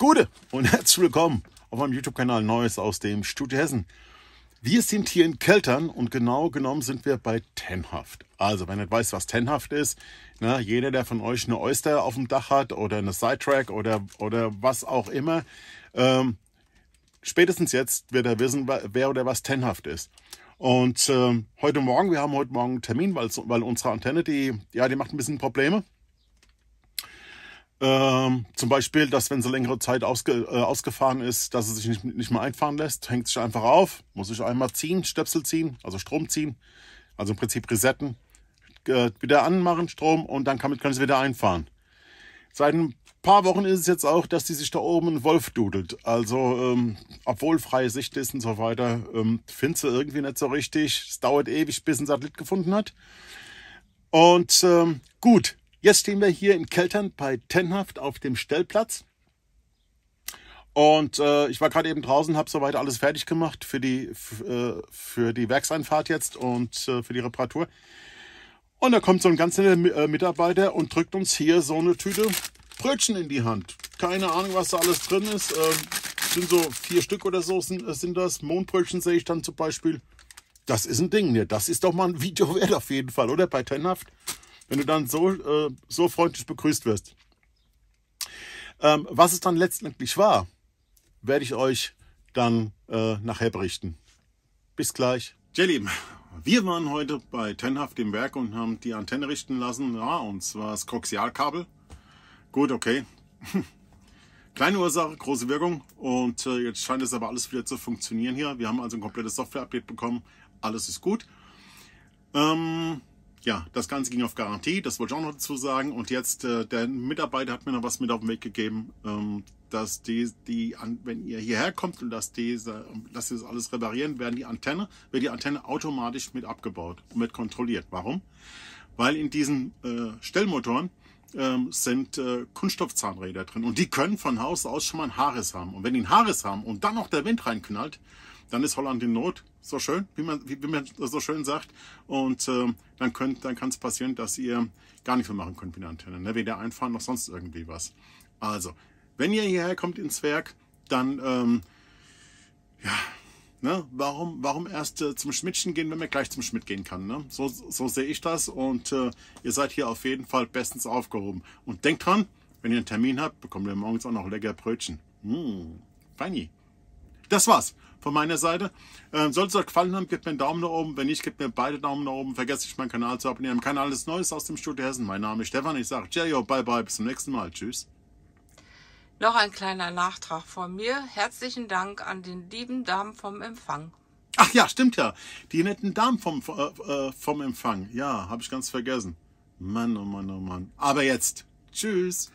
Gute und herzlich willkommen auf meinem YouTube-Kanal Neues aus dem Studio Hessen. Wir sind hier in Keltern und genau genommen sind wir bei Tenhaft. Also, wenn ihr weiß, was Tenhaft ist, na, ne, jeder, der von euch eine Oyster auf dem Dach hat oder eine Sidetrack oder, oder was auch immer, ähm, spätestens jetzt wird er wissen, wer oder was Tenhaft ist. Und ähm, heute Morgen, wir haben heute Morgen einen Termin, weil, weil unsere Antenne, die, ja, die macht ein bisschen Probleme. Ähm, zum Beispiel, dass wenn sie längere Zeit ausge, äh, ausgefahren ist, dass sie sich nicht, nicht mehr einfahren lässt, hängt sich einfach auf, muss sich einmal ziehen, Stöpsel ziehen, also Strom ziehen, also im Prinzip resetten, äh, wieder anmachen Strom und dann kann, kann sie wieder einfahren. Seit ein paar Wochen ist es jetzt auch, dass die sich da oben ein Wolf dudelt. Also, ähm, obwohl freie Sicht ist und so weiter, ähm, findet sie irgendwie nicht so richtig. Es dauert ewig, bis ein Satellit gefunden hat. Und ähm, gut, Jetzt stehen wir hier in Keltern bei Tenhaft auf dem Stellplatz. Und äh, ich war gerade eben draußen, habe soweit alles fertig gemacht für die, äh, für die Werkseinfahrt jetzt und äh, für die Reparatur. Und da kommt so ein ganz netter äh, Mitarbeiter und drückt uns hier so eine Tüte Brötchen in die Hand. Keine Ahnung, was da alles drin ist. Ähm, sind so vier Stück oder so sind, äh, sind das. Mondbrötchen sehe ich dann zum Beispiel. Das ist ein Ding, ne? Das ist doch mal ein Video wert auf jeden Fall, oder? Bei Tenhaft wenn du dann so, äh, so freundlich begrüßt wirst. Ähm, was es dann letztendlich war, werde ich euch dann äh, nachher berichten. Bis gleich. Tja, wir waren heute bei Tenhaft im Werk und haben die Antenne richten lassen. Ja, und zwar das Koaxialkabel. Gut, okay. Kleine Ursache, große Wirkung. Und äh, jetzt scheint es aber alles wieder zu funktionieren hier. Wir haben also ein komplettes Software-Update bekommen. Alles ist gut. Ähm, ja, das Ganze ging auf Garantie, das wollte ich auch noch dazu sagen. Und jetzt, äh, der Mitarbeiter hat mir noch was mit auf den Weg gegeben, ähm, dass die, die an, wenn ihr hierher kommt und dass, diese, dass sie das alles reparieren, werden die Antenne, wird die Antenne automatisch mit abgebaut und mit kontrolliert. Warum? Weil in diesen äh, Stellmotoren ähm, sind äh, Kunststoffzahnräder drin und die können von Haus aus schon mal ein Haares haben. Und wenn die ein Haares haben und dann noch der Wind reinknallt, dann ist Holland in Not. So schön, wie man, wie, wie man so schön sagt. Und äh, dann, könnt, dann kann es passieren, dass ihr gar nicht mehr machen könnt mit der Antenne. Ne? Weder einfahren noch sonst irgendwie was. Also, wenn ihr hierher kommt ins Werk, dann ähm, ja, Ne? Warum, warum erst äh, zum Schmidtchen gehen, wenn man gleich zum Schmidt gehen kann? Ne? So, so sehe ich das und äh, ihr seid hier auf jeden Fall bestens aufgehoben. Und denkt dran, wenn ihr einen Termin habt, bekommt ihr morgens auch noch lecker Brötchen. Mmh, feini. Das war's von meiner Seite. Ähm, Sollte es euch gefallen haben, gebt mir einen Daumen nach oben. Wenn nicht, gebt mir beide Daumen nach oben. Vergesst nicht, meinen Kanal zu abonnieren. Kanal ist Neues aus dem Studio Hessen. Mein Name ist Stefan. Ich sage Cheerio, bye bye, bis zum nächsten Mal. Tschüss. Noch ein kleiner Nachtrag von mir. Herzlichen Dank an den lieben Damen vom Empfang. Ach ja, stimmt ja. Die netten Damen vom, äh, äh vom Empfang. Ja, habe ich ganz vergessen. Mann, oh Mann, oh Mann. Aber jetzt. Tschüss.